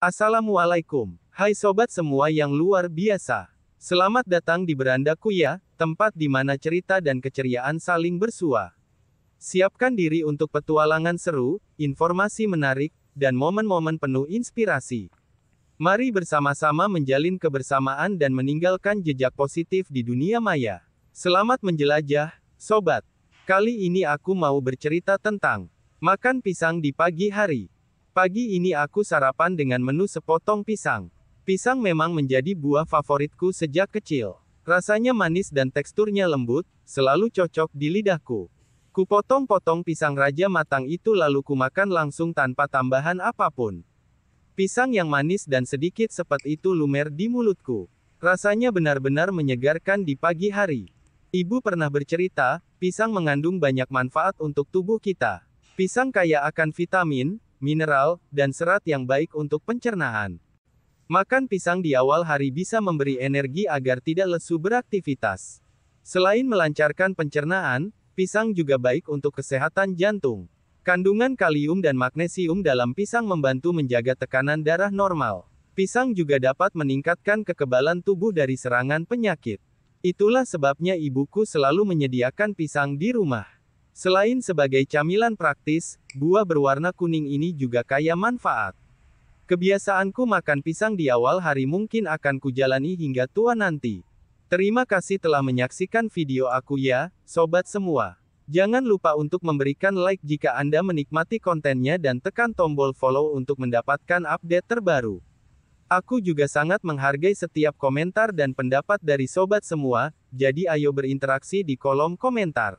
Assalamualaikum, hai sobat semua yang luar biasa. Selamat datang di Beranda Kuya, tempat di mana cerita dan keceriaan saling bersua. Siapkan diri untuk petualangan seru, informasi menarik, dan momen-momen penuh inspirasi. Mari bersama-sama menjalin kebersamaan dan meninggalkan jejak positif di dunia maya. Selamat menjelajah, sobat. Kali ini aku mau bercerita tentang makan pisang di pagi hari. Pagi ini aku sarapan dengan menu sepotong pisang. Pisang memang menjadi buah favoritku sejak kecil. Rasanya manis dan teksturnya lembut, selalu cocok di lidahku. Kupotong-potong pisang raja matang itu lalu kumakan langsung tanpa tambahan apapun. Pisang yang manis dan sedikit sepet itu lumer di mulutku. Rasanya benar-benar menyegarkan di pagi hari. Ibu pernah bercerita, pisang mengandung banyak manfaat untuk tubuh kita. Pisang kaya akan vitamin, mineral, dan serat yang baik untuk pencernaan. Makan pisang di awal hari bisa memberi energi agar tidak lesu beraktivitas. Selain melancarkan pencernaan, pisang juga baik untuk kesehatan jantung. Kandungan kalium dan magnesium dalam pisang membantu menjaga tekanan darah normal. Pisang juga dapat meningkatkan kekebalan tubuh dari serangan penyakit. Itulah sebabnya ibuku selalu menyediakan pisang di rumah. Selain sebagai camilan praktis, buah berwarna kuning ini juga kaya manfaat. Kebiasaanku makan pisang di awal hari mungkin akan kujalani hingga tua nanti. Terima kasih telah menyaksikan video aku ya, sobat semua. Jangan lupa untuk memberikan like jika Anda menikmati kontennya dan tekan tombol follow untuk mendapatkan update terbaru. Aku juga sangat menghargai setiap komentar dan pendapat dari sobat semua, jadi ayo berinteraksi di kolom komentar.